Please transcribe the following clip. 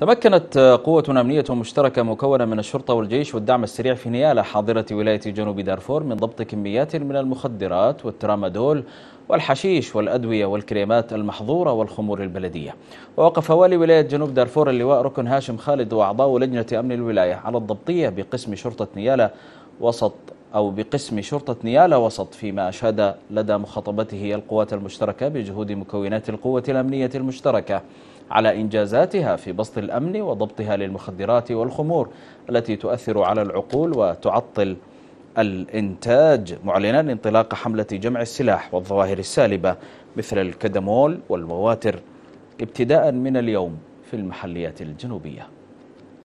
تمكنت قوة أمنية مشتركة مكونة من الشرطة والجيش والدعم السريع في نيالة حاضرة ولاية جنوب دارفور من ضبط كميات من المخدرات والترامادول والحشيش والأدوية والكريمات المحظورة والخمور البلدية ووقف والي ولاية جنوب دارفور اللواء ركن هاشم خالد وأعضاء لجنة أمن الولاية على الضبطية بقسم شرطة نيالة وسط أو بقسم شرطة نيالة وسط فيما أشهد لدى مخاطبته القوات المشتركة بجهود مكونات القوة الأمنية المشتركة على إنجازاتها في بسط الأمن وضبطها للمخدرات والخمور التي تؤثر على العقول وتعطل الإنتاج معلنا انطلاق حملة جمع السلاح والظواهر السالبة مثل الكدمول والمواتر ابتداء من اليوم في المحليات الجنوبية